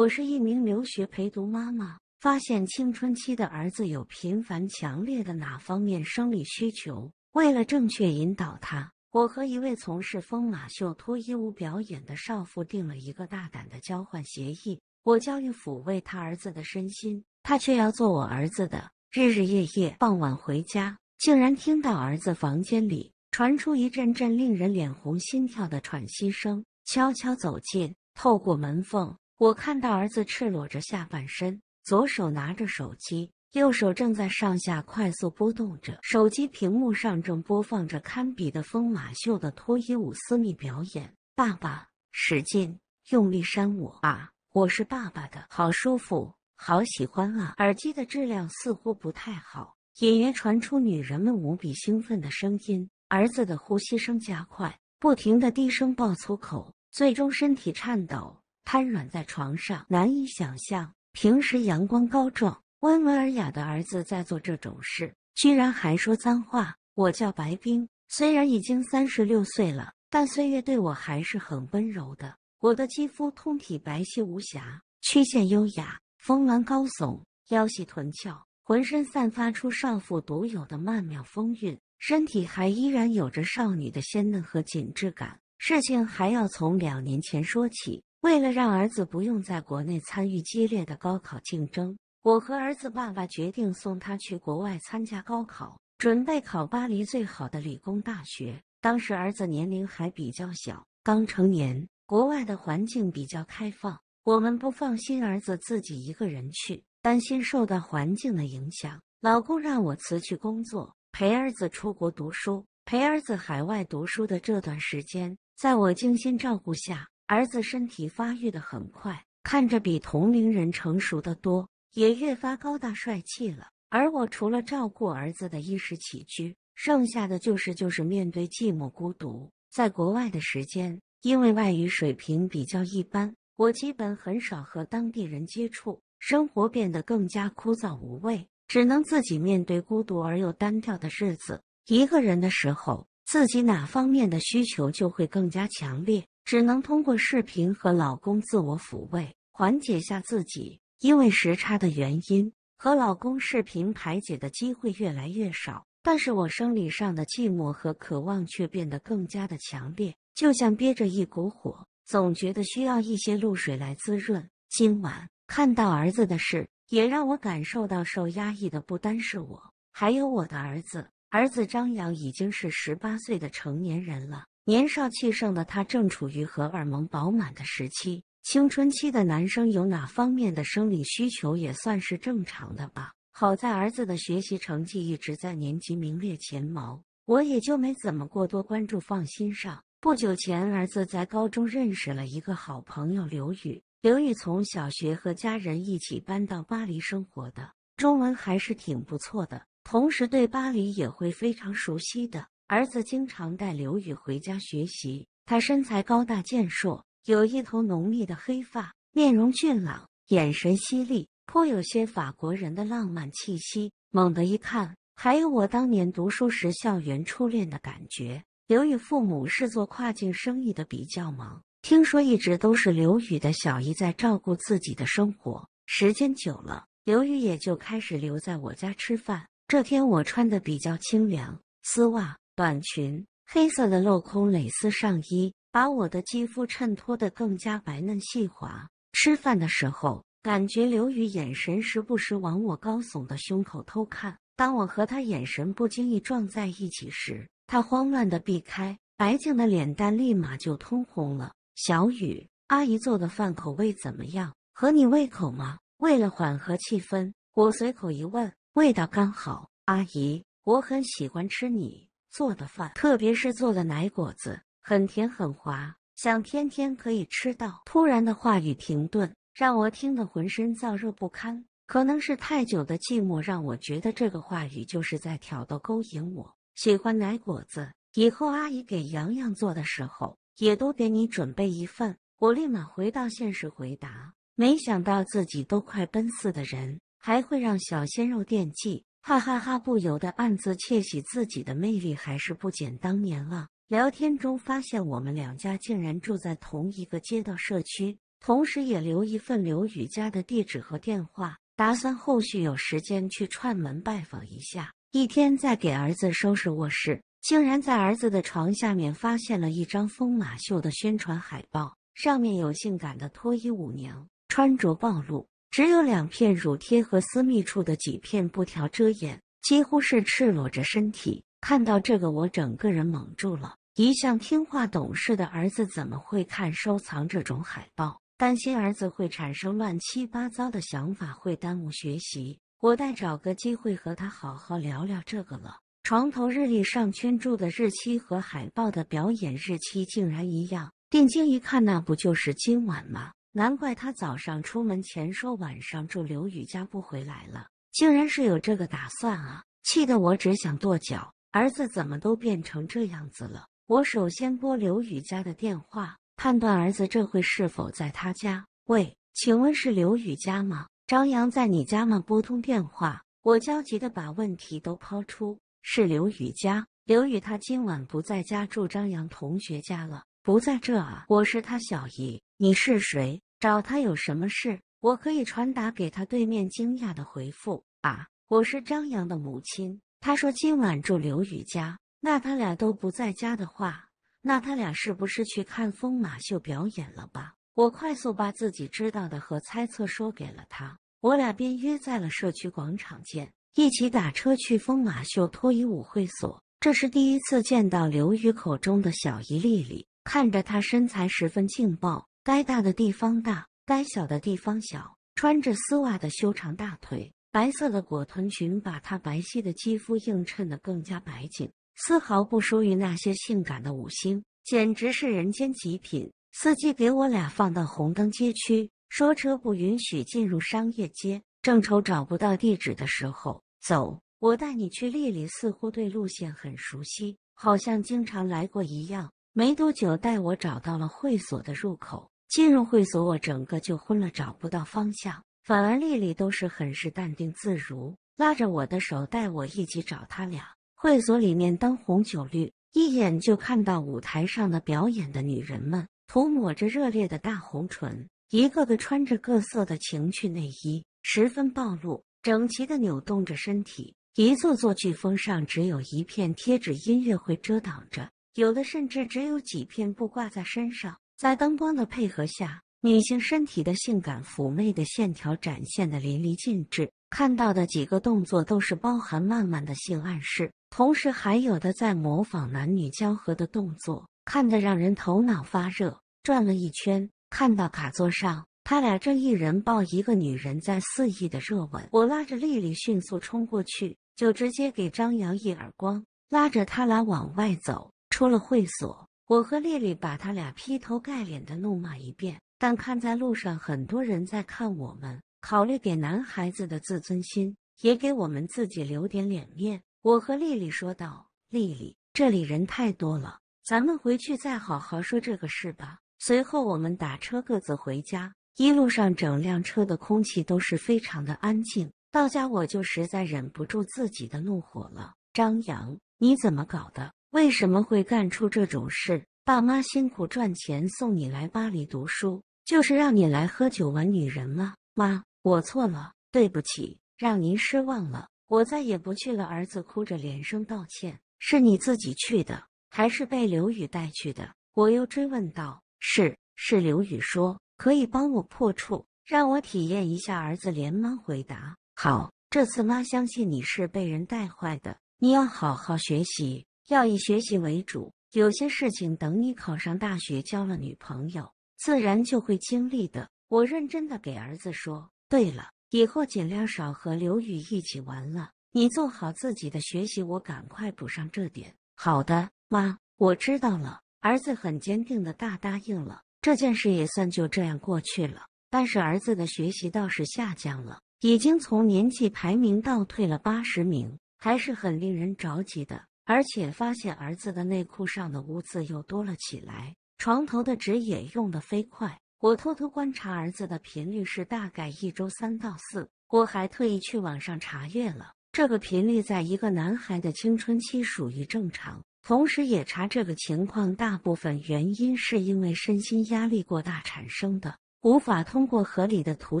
我是一名留学陪读妈妈，发现青春期的儿子有频繁、强烈的哪方面生理需求。为了正确引导他，我和一位从事疯马秀脱衣舞表演的少妇定了一个大胆的交换协议：我教育抚慰他儿子的身心，他却要做我儿子的。日日夜夜，傍晚回家，竟然听到儿子房间里传出一阵阵令人脸红心跳的喘息声。悄悄走近，透过门缝。我看到儿子赤裸着下半身，左手拿着手机，右手正在上下快速拨动着。手机屏幕上正播放着堪比的疯马秀的脱衣舞私密表演。爸爸使劲用力扇我啊！我是爸爸的好舒服，好喜欢啊！耳机的质量似乎不太好，隐约传出女人们无比兴奋的声音。儿子的呼吸声加快，不停的低声爆粗口，最终身体颤抖。瘫软在床上，难以想象平时阳光高壮、温文尔雅的儿子在做这种事，居然还说脏话。我叫白冰，虽然已经三十六岁了，但岁月对我还是很温柔的。我的肌肤通体白皙无瑕，曲线优雅，峰峦高耸，腰细臀翘，浑身散发出少妇独有的曼妙风韵，身体还依然有着少女的鲜嫩和紧致感。事情还要从两年前说起。为了让儿子不用在国内参与激烈的高考竞争，我和儿子爸爸决定送他去国外参加高考，准备考巴黎最好的理工大学。当时儿子年龄还比较小，刚成年，国外的环境比较开放，我们不放心儿子自己一个人去，担心受到环境的影响。老公让我辞去工作，陪儿子出国读书。陪儿子海外读书的这段时间，在我精心照顾下。儿子身体发育的很快，看着比同龄人成熟的多，也越发高大帅气了。而我除了照顾儿子的衣食起居，剩下的就是就是面对寂寞孤独。在国外的时间，因为外语水平比较一般，我基本很少和当地人接触，生活变得更加枯燥无味，只能自己面对孤独而又单调的日子。一个人的时候，自己哪方面的需求就会更加强烈。只能通过视频和老公自我抚慰，缓解下自己。因为时差的原因，和老公视频排解的机会越来越少。但是我生理上的寂寞和渴望却变得更加的强烈，就像憋着一股火，总觉得需要一些露水来滋润。今晚看到儿子的事，也让我感受到受压抑的不单是我，还有我的儿子。儿子张扬已经是十八岁的成年人了。年少气盛的他正处于荷尔蒙饱满的时期，青春期的男生有哪方面的生理需求也算是正常的吧。好在儿子的学习成绩一直在年级名列前茅，我也就没怎么过多关注，放心上。不久前，儿子在高中认识了一个好朋友刘宇，刘宇从小学和家人一起搬到巴黎生活的，中文还是挺不错的，同时对巴黎也会非常熟悉的。儿子经常带刘宇回家学习。他身材高大健硕，有一头浓密的黑发，面容俊朗，眼神犀利，颇有些法国人的浪漫气息。猛地一看，还有我当年读书时校园初恋的感觉。刘宇父母是做跨境生意的，比较忙，听说一直都是刘宇的小姨在照顾自己的生活。时间久了，刘宇也就开始留在我家吃饭。这天我穿的比较清凉，丝袜。短裙，黑色的镂空蕾丝上衣，把我的肌肤衬托得更加白嫩细滑。吃饭的时候，感觉刘宇眼神时不时往我高耸的胸口偷看。当我和他眼神不经意撞在一起时，他慌乱的避开，白净的脸蛋立马就通红了。小雨，阿姨做的饭口味怎么样？合你胃口吗？为了缓和气氛，我随口一问。味道刚好。阿姨，我很喜欢吃你。做的饭，特别是做的奶果子，很甜很滑，想天天可以吃到。突然的话语停顿，让我听得浑身燥热不堪。可能是太久的寂寞，让我觉得这个话语就是在挑逗勾引我。喜欢奶果子，以后阿姨给洋洋做的时候，也多给你准备一份。我立马回到现实回答，没想到自己都快奔四的人，还会让小鲜肉惦记。哈哈哈，不由得暗自窃喜，自己的魅力还是不减当年了。聊天中发现，我们两家竟然住在同一个街道社区，同时也留一份刘宇家的地址和电话，打算后续有时间去串门拜访一下。一天在给儿子收拾卧室，竟然在儿子的床下面发现了一张风马秀的宣传海报，上面有性感的脱衣舞娘，穿着暴露。只有两片乳贴和私密处的几片布条遮掩，几乎是赤裸着身体。看到这个，我整个人懵住了。一向听话懂事的儿子怎么会看收藏这种海报？担心儿子会产生乱七八糟的想法，会耽误学习。我得找个机会和他好好聊聊这个了。床头日历上圈住的日期和海报的表演日期竟然一样，定睛一看，那不就是今晚吗？难怪他早上出门前说晚上住刘宇家不回来了，竟然是有这个打算啊！气得我只想跺脚，儿子怎么都变成这样子了？我首先拨刘宇家的电话，判断儿子这会是否在他家。喂，请问是刘宇家吗？张扬在你家吗？拨通电话，我焦急地把问题都抛出。是刘宇家，刘宇他今晚不在家，住张扬同学家了，不在这啊。我是他小姨。你是谁？找他有什么事？我可以传达给他。对面惊讶的回复：“啊，我是张扬的母亲。”他说：“今晚住刘宇家。那他俩都不在家的话，那他俩是不是去看疯马秀表演了吧？”我快速把自己知道的和猜测说给了他。我俩便约在了社区广场见，一起打车去疯马秀脱衣舞会所。这是第一次见到刘宇口中的小姨丽丽，看着她身材十分劲爆。该大的地方大，该小的地方小。穿着丝袜的修长大腿，白色的裹臀裙把她白皙的肌肤映衬得更加白净，丝毫不输于那些性感的五星，简直是人间极品。司机给我俩放到红灯街区，说车不允许进入商业街。正愁找不到地址的时候，走，我带你去。丽丽似乎对路线很熟悉，好像经常来过一样。没多久，带我找到了会所的入口。进入会所，我整个就昏了，找不到方向。反而丽丽都是很是淡定自如，拉着我的手带我一起找他俩。会所里面灯红酒绿，一眼就看到舞台上的表演的女人们，涂抹着热烈的大红唇，一个个穿着各色的情趣内衣，十分暴露，整齐的扭动着身体。一座座巨峰上只有一片贴纸音乐会遮挡着，有的甚至只有几片布挂在身上。在灯光的配合下，女性身体的性感、妩媚的线条展现得淋漓尽致。看到的几个动作都是包含满漫的性暗示，同时还有的在模仿男女交合的动作，看得让人头脑发热。转了一圈，看到卡座上他俩正一人抱一个女人在肆意的热吻，我拉着丽丽迅速冲过去，就直接给张瑶一耳光，拉着他俩往外走，出了会所。我和丽丽把他俩劈头盖脸的怒骂一遍，但看在路上很多人在看我们，考虑给男孩子的自尊心，也给我们自己留点脸面，我和丽丽说道：“丽丽，这里人太多了，咱们回去再好好说这个事吧。”随后我们打车各自回家，一路上整辆车的空气都是非常的安静。到家我就实在忍不住自己的怒火了：“张扬，你怎么搞的？”为什么会干出这种事？爸妈辛苦赚钱送你来巴黎读书，就是让你来喝酒玩女人吗？妈，我错了，对不起，让您失望了，我再也不去了。儿子哭着连声道歉。是你自己去的，还是被刘宇带去的？我又追问道。是，是刘宇说可以帮我破处，让我体验一下。儿子连忙回答。好，这次妈相信你是被人带坏的，你要好好学习。要以学习为主，有些事情等你考上大学、交了女朋友，自然就会经历的。我认真的给儿子说：“对了，以后尽量少和刘宇一起玩了，你做好自己的学习，我赶快补上这点。”好的，妈，我知道了。儿子很坚定的大答应了，这件事也算就这样过去了。但是儿子的学习倒是下降了，已经从年级排名倒退了八十名，还是很令人着急的。而且发现儿子的内裤上的污渍又多了起来，床头的纸也用得飞快。我偷偷观察儿子的频率是大概一周三到四，我还特意去网上查阅了，这个频率在一个男孩的青春期属于正常。同时也查这个情况，大部分原因是因为身心压力过大产生的，无法通过合理的途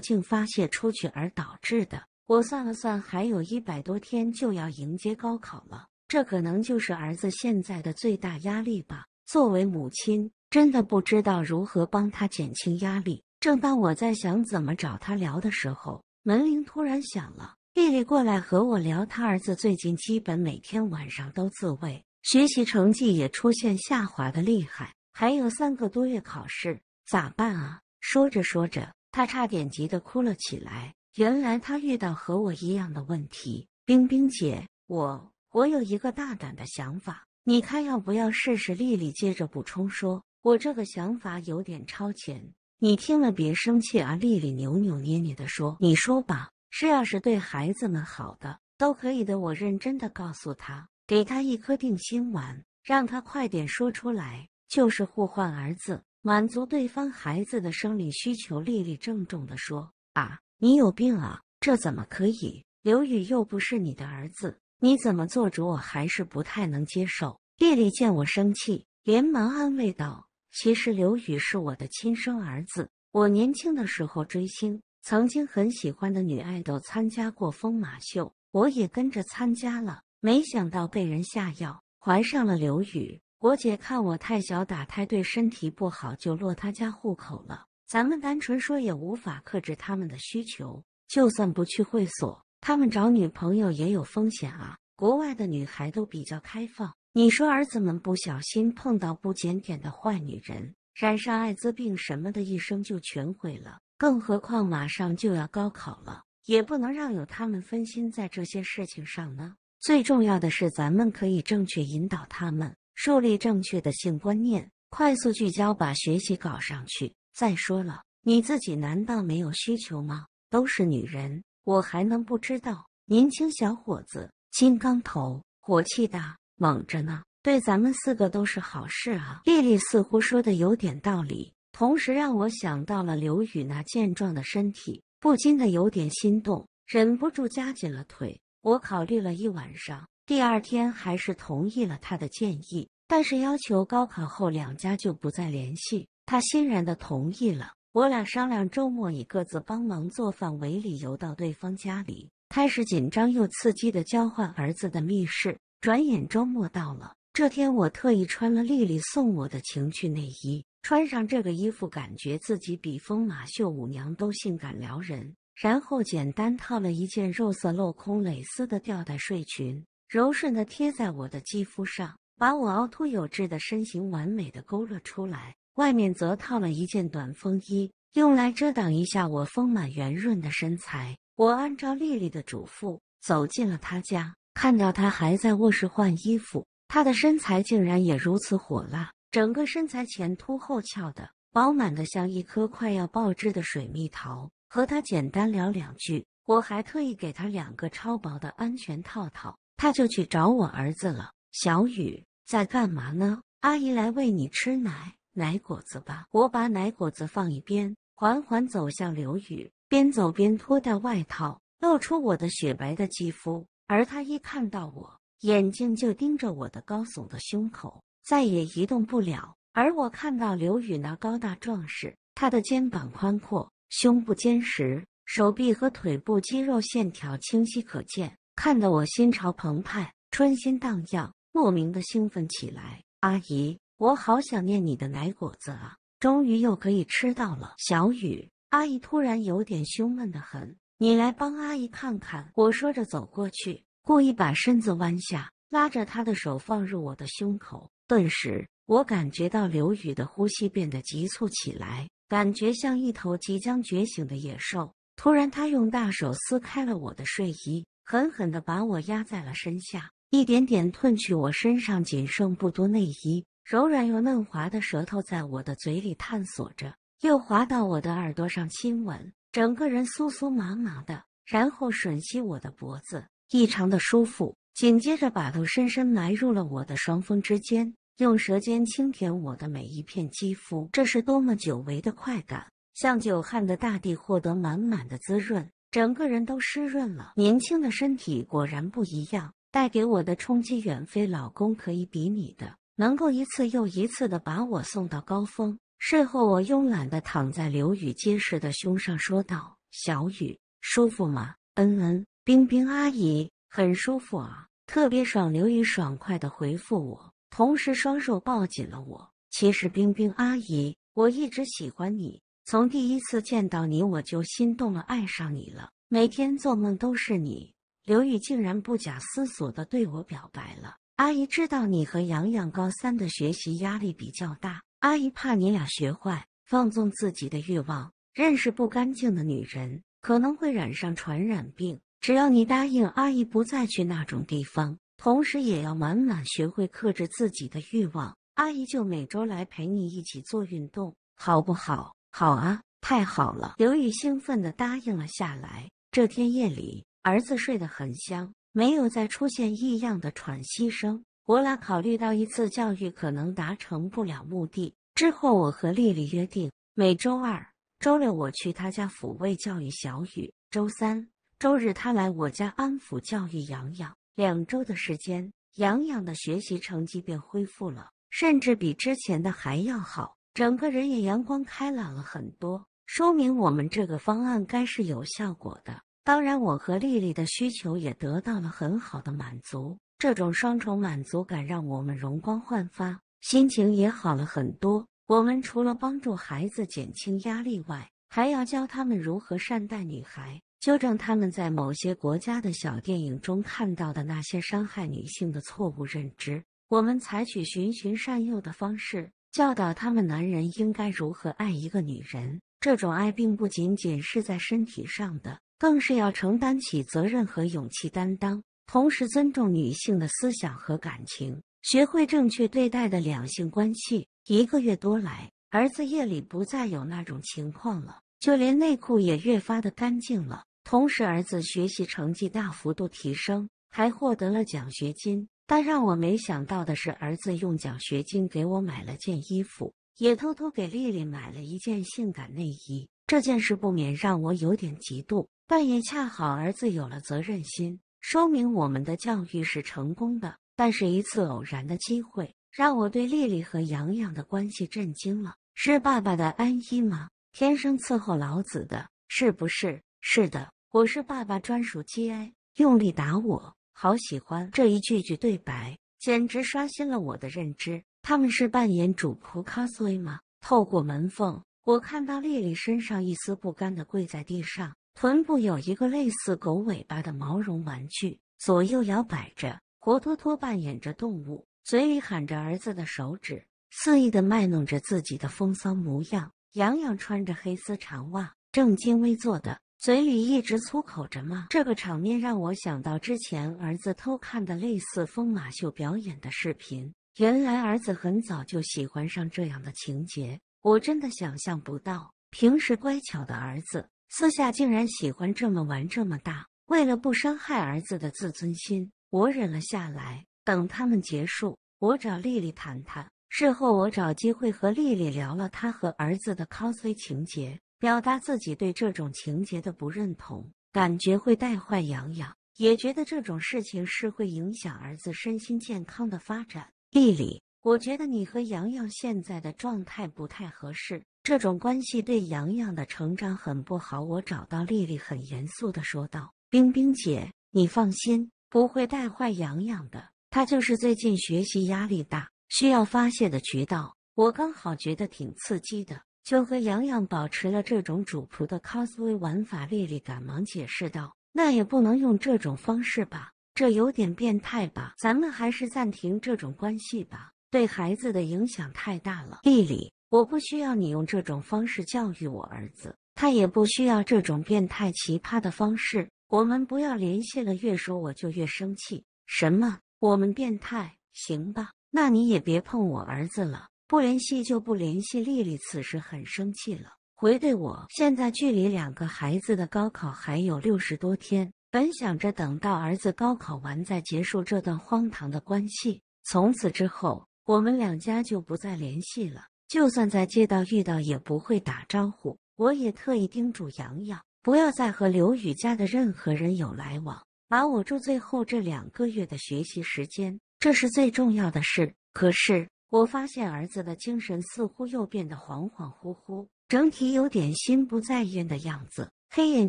径发泄出去而导致的。我算了算，还有一百多天就要迎接高考了。这可能就是儿子现在的最大压力吧。作为母亲，真的不知道如何帮他减轻压力。正当我在想怎么找他聊的时候，门铃突然响了。丽丽过来和我聊，她儿子最近基本每天晚上都自慰，学习成绩也出现下滑的厉害。还有三个多月考试，咋办啊？说着说着，她差点急得哭了起来。原来她遇到和我一样的问题。冰冰姐，我。我有一个大胆的想法，你看要不要试试？丽丽接着补充说：“我这个想法有点超前，你听了别生气啊。”丽丽扭扭捏捏的说：“你说吧，是，要是对孩子们好的，都可以的。”我认真的告诉他，给他一颗定心丸，让他快点说出来，就是互换儿子，满足对方孩子的生理需求。丽丽郑重的说：“啊，你有病啊，这怎么可以？刘宇又不是你的儿子。”你怎么做主，我还是不太能接受。丽丽见我生气，连忙安慰道：“其实刘宇是我的亲生儿子。我年轻的时候追星，曾经很喜欢的女爱豆参加过疯马秀，我也跟着参加了。没想到被人下药，怀上了刘宇。我姐看我太小，打胎对身体不好，就落他家户口了。咱们单纯说，也无法克制他们的需求。就算不去会所。”他们找女朋友也有风险啊！国外的女孩都比较开放，你说儿子们不小心碰到不检点的坏女人，染上艾滋病什么的，一生就全毁了。更何况马上就要高考了，也不能让有他们分心在这些事情上呢。最重要的是，咱们可以正确引导他们树立正确的性观念，快速聚焦，把学习搞上去。再说了，你自己难道没有需求吗？都是女人。我还能不知道？年轻小伙子，金刚头，火气大，猛着呢。对咱们四个都是好事啊。丽丽似乎说的有点道理，同时让我想到了刘宇那健壮的身体，不禁的有点心动，忍不住夹紧了腿。我考虑了一晚上，第二天还是同意了他的建议，但是要求高考后两家就不再联系。他欣然的同意了。我俩商量，周末以各自帮忙做饭为理由到对方家里，开始紧张又刺激的交换儿子的密室。转眼周末到了，这天我特意穿了丽丽送我的情趣内衣，穿上这个衣服，感觉自己比风马秀舞娘都性感撩人。然后简单套了一件肉色镂空蕾丝的吊带睡裙，柔顺的贴在我的肌肤上，把我凹凸有致的身形完美的勾勒出来。外面则套了一件短风衣，用来遮挡一下我丰满圆润的身材。我按照丽丽的嘱咐走进了她家，看到她还在卧室换衣服，她的身材竟然也如此火辣，整个身材前凸后翘的，饱满的像一颗快要爆汁的水蜜桃。和她简单聊两句，我还特意给她两个超薄的安全套套，她就去找我儿子了。小雨在干嘛呢？阿姨来喂你吃奶。奶果子吧，我把奶果子放一边，缓缓走向刘宇，边走边脱掉外套，露出我的雪白的肌肤。而他一看到我，眼睛就盯着我的高耸的胸口，再也移动不了。而我看到刘宇那高大壮实，他的肩膀宽阔，胸部坚实，手臂和腿部肌肉线条清晰可见，看得我心潮澎湃，春心荡漾，莫名的兴奋起来。阿姨。我好想念你的奶果子啊！终于又可以吃到了。小雨，阿姨突然有点胸闷的很，你来帮阿姨看看。我说着走过去，故意把身子弯下，拉着她的手放入我的胸口。顿时，我感觉到刘宇的呼吸变得急促起来，感觉像一头即将觉醒的野兽。突然，他用大手撕开了我的睡衣，狠狠地把我压在了身下，一点点褪去我身上仅剩不多内衣。柔软又嫩滑的舌头在我的嘴里探索着，又滑到我的耳朵上亲吻，整个人酥酥麻麻的。然后吮吸我的脖子，异常的舒服。紧接着把头深深埋入了我的双峰之间，用舌尖轻舔我的每一片肌肤。这是多么久违的快感，像久旱的大地获得满满的滋润，整个人都湿润了。年轻的身体果然不一样，带给我的冲击远非老公可以比拟的。能够一次又一次的把我送到高峰。事后，我慵懒的躺在刘宇结实的胸上，说道：“小宇，舒服吗？”“嗯嗯。”“冰冰阿姨很舒服啊，特别爽。”刘宇爽快的回复我，同时双手抱紧了我。其实，冰冰阿姨，我一直喜欢你，从第一次见到你，我就心动了，爱上你了。每天做梦都是你。刘宇竟然不假思索的对我表白了。阿姨知道你和洋洋高三的学习压力比较大，阿姨怕你俩学坏，放纵自己的欲望，认识不干净的女人，可能会染上传染病。只要你答应阿姨不再去那种地方，同时也要满满学会克制自己的欲望，阿姨就每周来陪你一起做运动，好不好？好啊，太好了！刘宇兴奋地答应了下来。这天夜里，儿子睡得很香。没有再出现异样的喘息声。我俩考虑到一次教育可能达成不了目的，之后我和丽丽约定，每周二、周六我去她家抚慰教育小雨，周三、周日她来我家安抚教育洋洋。两周的时间，洋洋的学习成绩便恢复了，甚至比之前的还要好，整个人也阳光开朗了很多，说明我们这个方案该是有效果的。当然，我和丽丽的需求也得到了很好的满足。这种双重满足感让我们容光焕发，心情也好了很多。我们除了帮助孩子减轻压力外，还要教他们如何善待女孩，纠正他们在某些国家的小电影中看到的那些伤害女性的错误认知。我们采取循循善诱的方式，教导他们男人应该如何爱一个女人。这种爱并不仅仅是在身体上的。更是要承担起责任和勇气担当，同时尊重女性的思想和感情，学会正确对待的两性关系。一个月多来，儿子夜里不再有那种情况了，就连内裤也越发的干净了。同时，儿子学习成绩大幅度提升，还获得了奖学金。但让我没想到的是，儿子用奖学金给我买了件衣服，也偷偷给丽丽买了一件性感内衣。这件事不免让我有点嫉妒，但也恰好儿子有了责任心，说明我们的教育是成功的。但是一次偶然的机会，让我对丽丽和洋洋的关系震惊了。是爸爸的安一吗？天生伺候老子的，是不是？是的，我是爸爸专属 G I，用力打我，好喜欢这一句句对白，简直刷新了我的认知。他们是扮演主仆 cosplay 吗？透过门缝。我看到丽丽身上一丝不甘的跪在地上，臀部有一个类似狗尾巴的毛绒玩具，左右摇摆着，活脱脱扮演着动物，嘴里喊着儿子的手指，肆意的卖弄着自己的风骚模样。洋洋穿着黑丝长袜，正襟危坐的，嘴里一直粗口着骂。这个场面让我想到之前儿子偷看的类似风马秀表演的视频，原来儿子很早就喜欢上这样的情节。我真的想象不到，平时乖巧的儿子，私下竟然喜欢这么玩这么大。为了不伤害儿子的自尊心，我忍了下来。等他们结束，我找丽丽谈谈。事后，我找机会和丽丽聊了她和儿子的 cosplay 情节，表达自己对这种情节的不认同，感觉会带坏洋洋，也觉得这种事情是会影响儿子身心健康的发展。丽丽。我觉得你和洋洋现在的状态不太合适，这种关系对洋洋的成长很不好。我找到丽丽，很严肃的说道：“冰冰姐，你放心，不会带坏洋洋的。他就是最近学习压力大，需要发泄的渠道。我刚好觉得挺刺激的，就和洋洋保持了这种主仆的 cosplay 玩法。”丽丽赶忙解释道：“那也不能用这种方式吧，这有点变态吧？咱们还是暂停这种关系吧。”对孩子的影响太大了，丽丽，我不需要你用这种方式教育我儿子，他也不需要这种变态奇葩的方式。我们不要联系了，越说我就越生气。什么？我们变态？行吧，那你也别碰我儿子了，不联系就不联系。丽丽此时很生气了，回对我。现在距离两个孩子的高考还有六十多天，本想着等到儿子高考完再结束这段荒唐的关系，从此之后。我们两家就不再联系了，就算在街道遇到也不会打招呼。我也特意叮嘱洋洋，不要再和刘宇家的任何人有来往，把握住最后这两个月的学习时间，这是最重要的事。可是我发现儿子的精神似乎又变得恍恍惚惚，整体有点心不在焉的样子，黑眼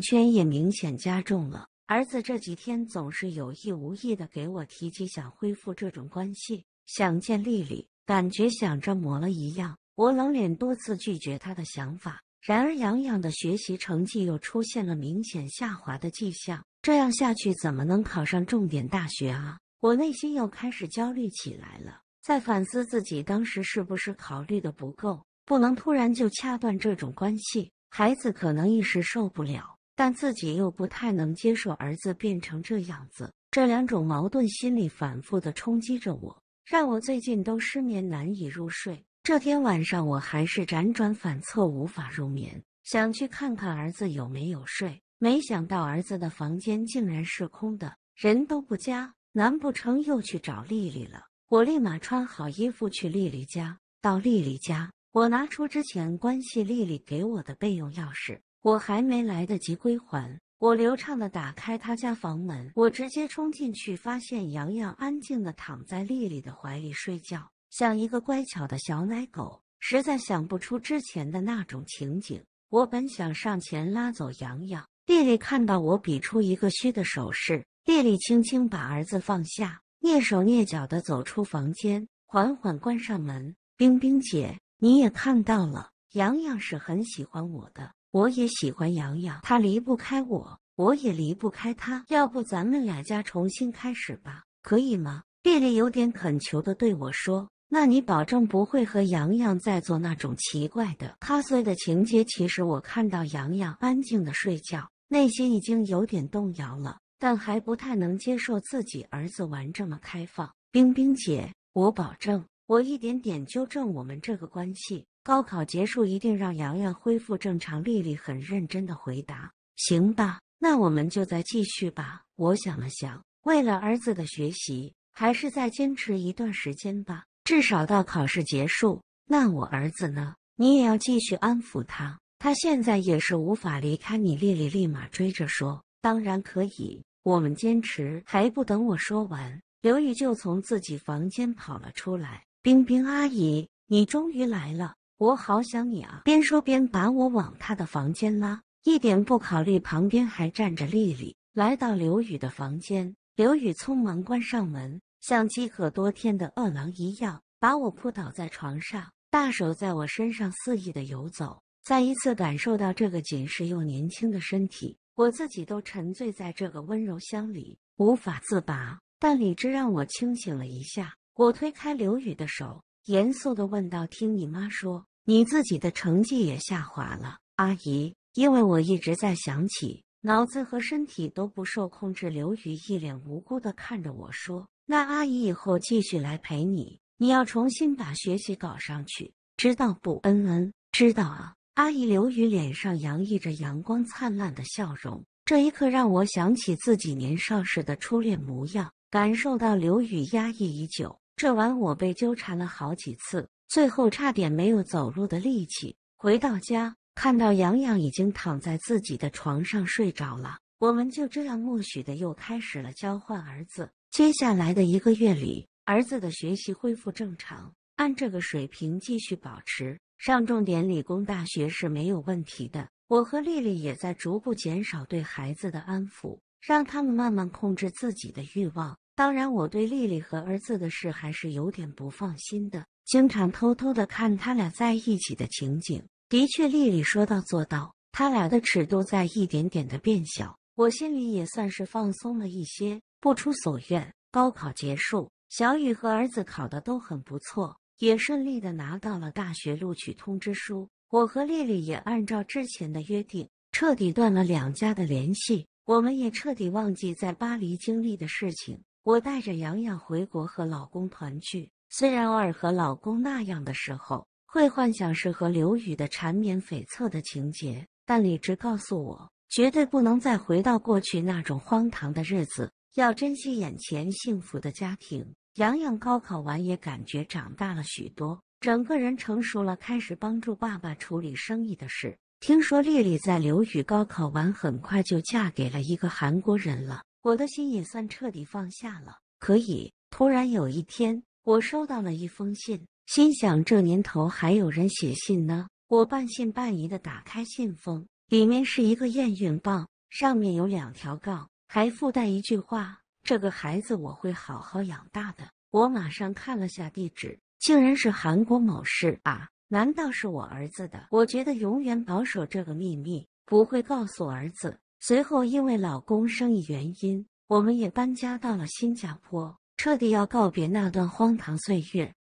圈也明显加重了。儿子这几天总是有意无意的给我提起想恢复这种关系。想见丽丽，感觉想着魔了一样。我冷脸多次拒绝他的想法。然而，洋洋的学习成绩又出现了明显下滑的迹象。这样下去怎么能考上重点大学啊？我内心又开始焦虑起来了，在反思自己当时是不是考虑的不够，不能突然就掐断这种关系。孩子可能一时受不了，但自己又不太能接受儿子变成这样子。这两种矛盾心理反复的冲击着我。让我最近都失眠难以入睡。这天晚上，我还是辗转反侧无法入眠，想去看看儿子有没有睡。没想到儿子的房间竟然是空的，人都不家，难不成又去找丽丽了？我立马穿好衣服去丽丽家。到丽丽家，我拿出之前关系丽丽给我的备用钥匙，我还没来得及归还。我流畅的打开他家房门，我直接冲进去，发现洋洋安静的躺在丽丽的怀里睡觉，像一个乖巧的小奶狗。实在想不出之前的那种情景。我本想上前拉走洋洋，丽丽看到我，比出一个虚的手势。丽丽轻轻把儿子放下，蹑手蹑脚的走出房间，缓缓关上门。冰冰姐，你也看到了，洋洋是很喜欢我的。我也喜欢洋洋，他离不开我，我也离不开他。要不咱们俩家重新开始吧，可以吗？丽丽有点恳求的对我说：“那你保证不会和洋洋再做那种奇怪的。”他碎的情节，其实我看到洋洋安静的睡觉，内心已经有点动摇了，但还不太能接受自己儿子玩这么开放。冰冰姐，我保证，我一点点纠正我们这个关系。高考结束，一定让洋洋恢复正常。丽丽很认真的回答：“行吧，那我们就再继续吧。”我想了想，为了儿子的学习，还是再坚持一段时间吧，至少到考试结束。那我儿子呢？你也要继续安抚他，他现在也是无法离开你。丽丽立马追着说：“当然可以，我们坚持。”还不等我说完，刘宇就从自己房间跑了出来：“冰冰阿姨，你终于来了！”我好想你啊！边说边把我往他的房间拉，一点不考虑旁边还站着丽丽。来到刘宇的房间，刘宇匆忙关上门，像饥渴多天的饿狼一样把我扑倒在床上，大手在我身上肆意的游走。再一次感受到这个紧实又年轻的身体，我自己都沉醉在这个温柔乡里无法自拔。但理智让我清醒了一下，我推开刘宇的手，严肃的问道：“听你妈说。”你自己的成绩也下滑了，阿姨，因为我一直在想起，脑子和身体都不受控制。刘宇一脸无辜的看着我说：“那阿姨以后继续来陪你，你要重新把学习搞上去，知道不？”“嗯嗯，知道啊。”阿姨刘宇脸上洋溢着阳光灿烂的笑容，这一刻让我想起自己年少时的初恋模样，感受到刘宇压抑已久。这晚我被纠缠了好几次。最后差点没有走路的力气，回到家看到洋洋已经躺在自己的床上睡着了，我们就这样默许的又开始了交换儿子。接下来的一个月里，儿子的学习恢复正常，按这个水平继续保持，上重点理工大学是没有问题的。我和丽丽也在逐步减少对孩子的安抚，让他们慢慢控制自己的欲望。当然，我对丽丽和儿子的事还是有点不放心的。经常偷偷的看他俩在一起的情景，的确，丽丽说到做到，他俩的尺度在一点点的变小，我心里也算是放松了一些。不出所愿，高考结束，小雨和儿子考的都很不错，也顺利的拿到了大学录取通知书。我和丽丽也按照之前的约定，彻底断了两家的联系，我们也彻底忘记在巴黎经历的事情。我带着洋洋回国和老公团聚。虽然偶尔和老公那样的时候，会幻想是和刘宇的缠绵悱恻的情节，但理智告诉我，绝对不能再回到过去那种荒唐的日子，要珍惜眼前幸福的家庭。洋洋高考完也感觉长大了许多，整个人成熟了，开始帮助爸爸处理生意的事。听说丽丽在刘宇高考完很快就嫁给了一个韩国人了，我的心也算彻底放下了。可以，突然有一天。我收到了一封信，心想这年头还有人写信呢。我半信半疑的打开信封，里面是一个验孕棒，上面有两条杠，还附带一句话：“这个孩子我会好好养大的。”我马上看了下地址，竟然是韩国某市啊！难道是我儿子的？我觉得永远保守这个秘密，不会告诉儿子。随后，因为老公生意原因，我们也搬家到了新加坡。彻底要告别那段荒唐岁月。